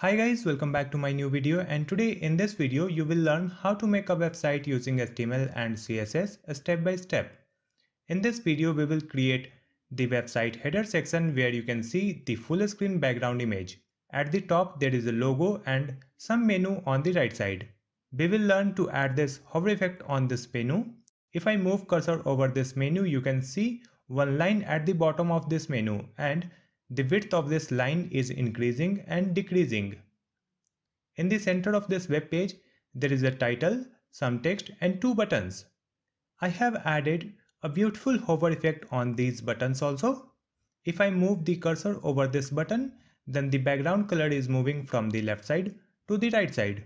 Hi guys, welcome back to my new video and today in this video you will learn how to make a website using HTML and CSS step by step. In this video we will create the website header section where you can see the full screen background image. At the top there is a logo and some menu on the right side. We will learn to add this hover effect on this menu. If I move cursor over this menu you can see one line at the bottom of this menu and the width of this line is increasing and decreasing. In the center of this web page, there is a title, some text and two buttons. I have added a beautiful hover effect on these buttons also. If I move the cursor over this button, then the background color is moving from the left side to the right side.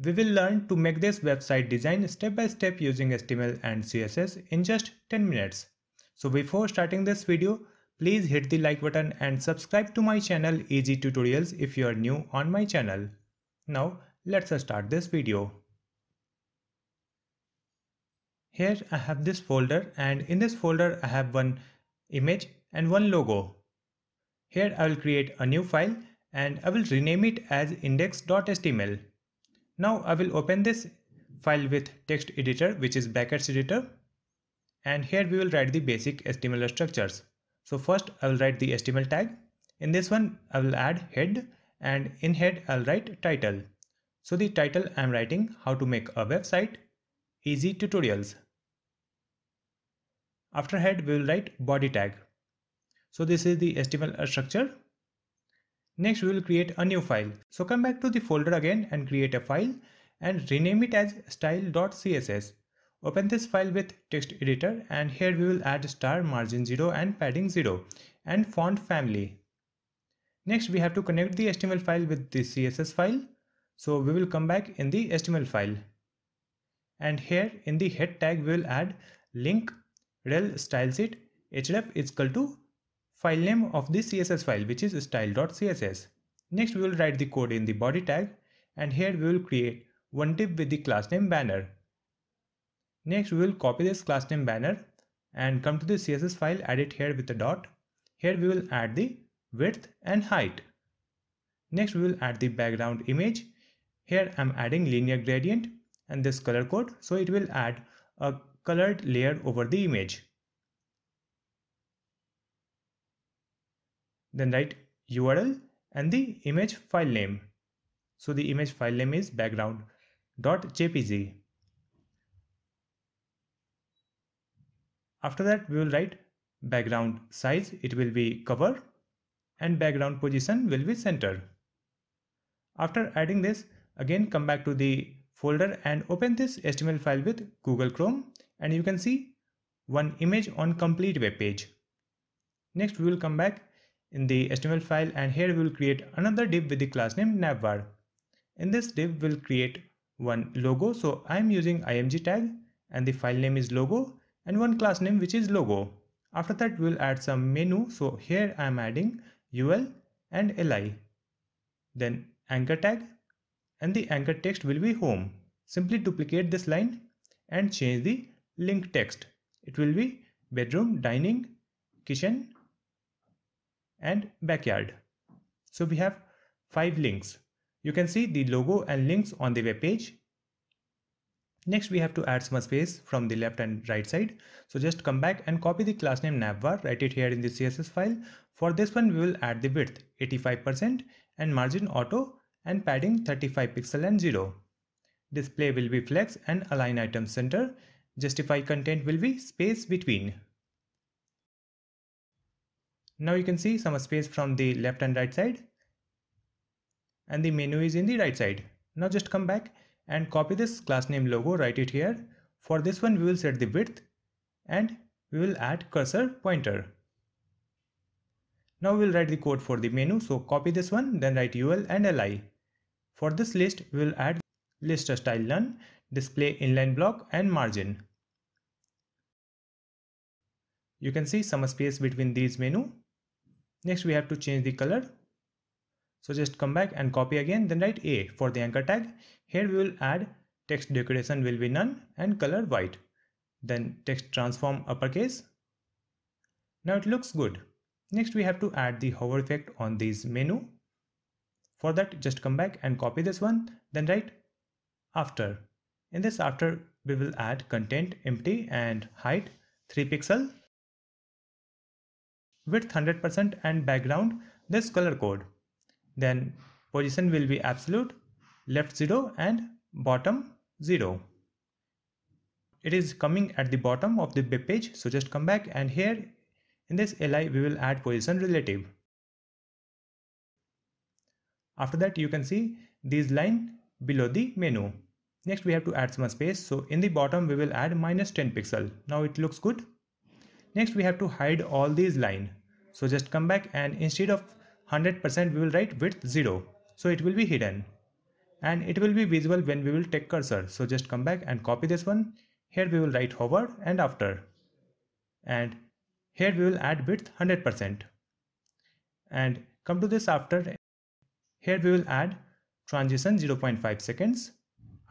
We will learn to make this website design step by step using HTML and CSS in just 10 minutes. So before starting this video, Please hit the like button and subscribe to my channel Easy Tutorials if you are new on my channel. Now let's start this video. Here I have this folder and in this folder I have one image and one logo. Here I will create a new file and I will rename it as index.html. Now I will open this file with text editor which is brackets editor and here we will write the basic HTML structures. So first I will write the HTML tag. In this one, I will add head and in head I'll write title. So the title I'm writing how to make a website easy tutorials. After head, we will write body tag. So this is the HTML structure. Next, we will create a new file. So come back to the folder again and create a file and rename it as style.css. Open this file with text editor and here we will add star margin 0 and padding 0 and font family. Next we have to connect the HTML file with the CSS file. So we will come back in the HTML file. And here in the head tag we will add link rel styleset href is equal to file name of the CSS file which is style.css. Next we will write the code in the body tag and here we will create one div with the class name banner. Next, we will copy this class name banner and come to the CSS file, add it here with a dot. Here we will add the width and height. Next, we will add the background image. Here I'm adding linear gradient and this color code. So it will add a colored layer over the image. Then write URL and the image file name. So the image file name is background.jpg. After that, we will write background size, it will be cover and background position will be center. After adding this, again come back to the folder and open this HTML file with Google Chrome and you can see one image on complete web page. Next, we will come back in the HTML file and here we will create another div with the class name navbar. In this div, we'll create one logo. So I'm using img tag and the file name is logo and one class name which is logo. After that we will add some menu. So here I am adding ul and li. Then anchor tag and the anchor text will be home. Simply duplicate this line and change the link text. It will be bedroom, dining, kitchen and backyard. So we have five links. You can see the logo and links on the web page Next, we have to add some space from the left and right side. So just come back and copy the class name navbar, write it here in the CSS file. For this one, we will add the width 85% and margin auto and padding 35 pixel and 0. Display will be flex and align item center. Justify content will be space between. Now you can see some space from the left and right side and the menu is in the right side. Now just come back and copy this class name logo, write it here. For this one, we will set the width and we will add cursor pointer. Now we'll write the code for the menu. So copy this one, then write ul and li. For this list, we will add list style none, display inline block and margin. You can see some space between these menu. Next, we have to change the color. So just come back and copy again, then write A for the anchor tag. Here we will add text decoration will be none and color white. Then text transform uppercase. Now it looks good. Next we have to add the hover effect on this menu. For that just come back and copy this one, then write after. In this after we will add content empty and height 3 pixel. Width 100% and background this color code then position will be absolute left 0 and bottom 0 it is coming at the bottom of the web page so just come back and here in this li we will add position relative after that you can see these line below the menu. Next we have to add some space. So in the bottom we will add minus 10 pixel. Now it looks good. Next we have to hide all these line. So just come back and instead of 100% we will write width 0 so it will be hidden and it will be visible when we will take cursor so just come back and copy this one here we will write hover and after and here we will add width 100% and come to this after here we will add transition 0.5 seconds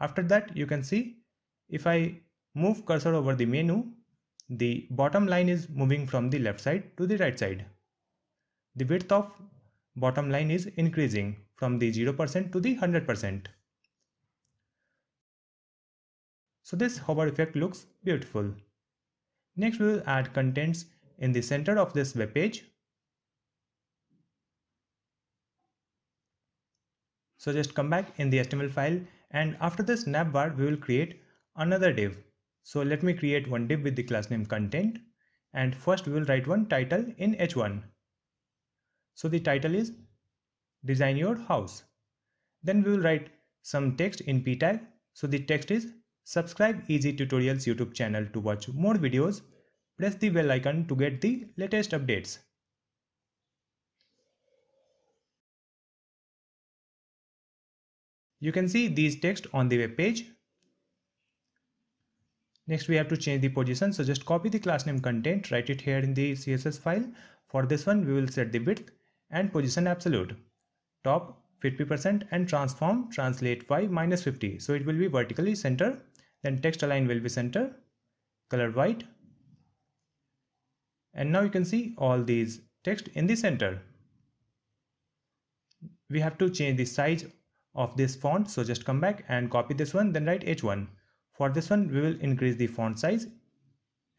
after that you can see if I move cursor over the menu the bottom line is moving from the left side to the right side the width of bottom line is increasing from the 0% to the 100%. So this hover effect looks beautiful. Next we will add contents in the center of this web page. So just come back in the HTML file and after this navbar we will create another div. So let me create one div with the class name content and first we will write one title in h1 so the title is design your house. Then we will write some text in p tag. So the text is subscribe easy tutorials YouTube channel to watch more videos. Press the bell icon to get the latest updates. You can see these text on the web page. Next we have to change the position so just copy the class name content write it here in the CSS file. For this one we will set the width and position absolute. Top 50% and transform translate y minus 50. So it will be vertically center. Then text align will be center, color white. And now you can see all these text in the center. We have to change the size of this font. So just come back and copy this one, then write h1. For this one, we will increase the font size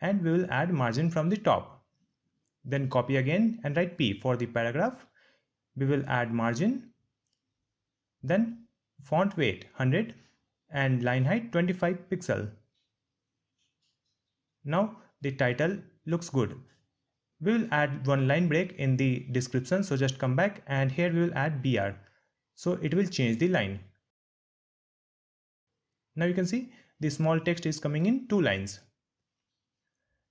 and we will add margin from the top. Then copy again and write P for the paragraph. We will add margin. Then font weight 100 and line height 25 pixel. Now the title looks good. We will add one line break in the description so just come back and here we will add BR. So it will change the line. Now you can see the small text is coming in two lines.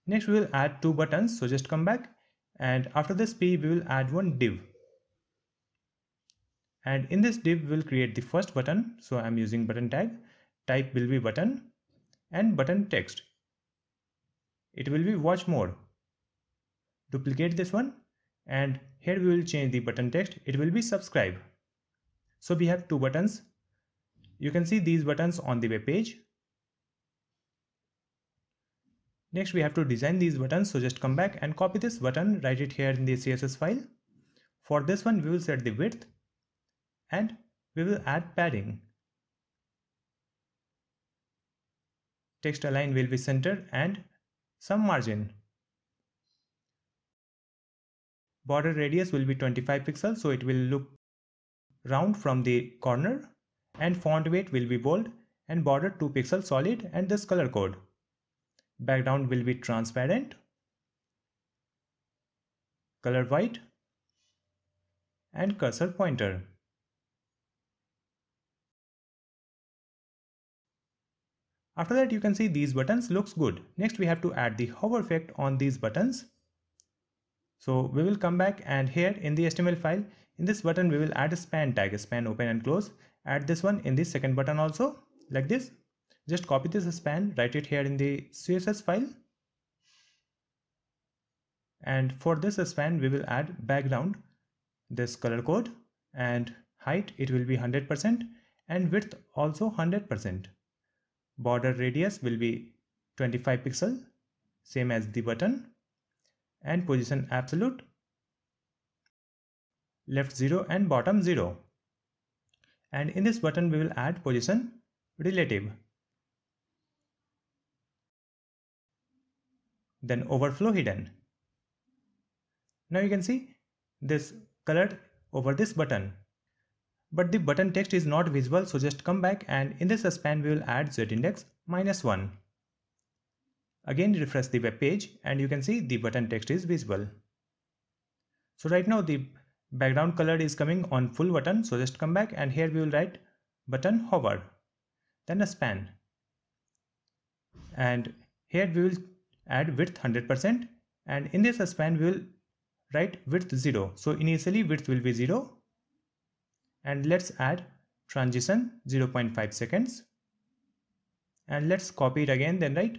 Next we will add two buttons so just come back and after this p we will add one div and in this div we'll create the first button so i'm using button tag type will be button and button text it will be watch more duplicate this one and here we will change the button text it will be subscribe so we have two buttons you can see these buttons on the web page Next we have to design these buttons so just come back and copy this button write it here in the CSS file. For this one we will set the width and we will add padding. Text align will be center and some margin. Border radius will be 25 pixels so it will look round from the corner and font weight will be bold and border 2 pixels solid and this color code background will be transparent color white and cursor pointer After that you can see these buttons looks good. Next we have to add the hover effect on these buttons. So we will come back and here in the HTML file in this button we will add a span tag span open and close. Add this one in the second button also like this just copy this span write it here in the css file and for this span we will add background this color code and height it will be 100% and width also 100% border radius will be 25 pixel same as the button and position absolute left 0 and bottom 0 and in this button we will add position relative then overflow hidden. Now you can see this colored over this button. But the button text is not visible so just come back and in this span we will add z index minus 1. Again refresh the web page and you can see the button text is visible. So right now the background color is coming on full button so just come back and here we will write button hover then a span and here we will add width 100% and in this span we will write width 0 so initially width will be 0 and let's add transition 0.5 seconds and let's copy it again then write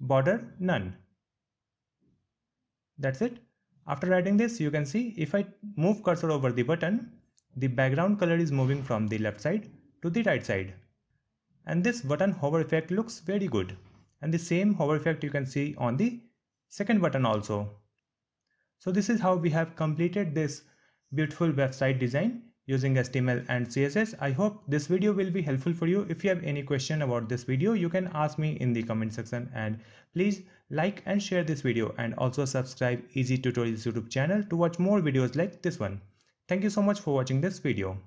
border none that's it after adding this you can see if I move cursor over the button the background color is moving from the left side to the right side and this button hover effect looks very good and the same hover effect you can see on the second button also. So this is how we have completed this beautiful website design using HTML and CSS. I hope this video will be helpful for you. If you have any question about this video, you can ask me in the comment section and please like and share this video and also subscribe Easy Tutorials YouTube channel to watch more videos like this one. Thank you so much for watching this video.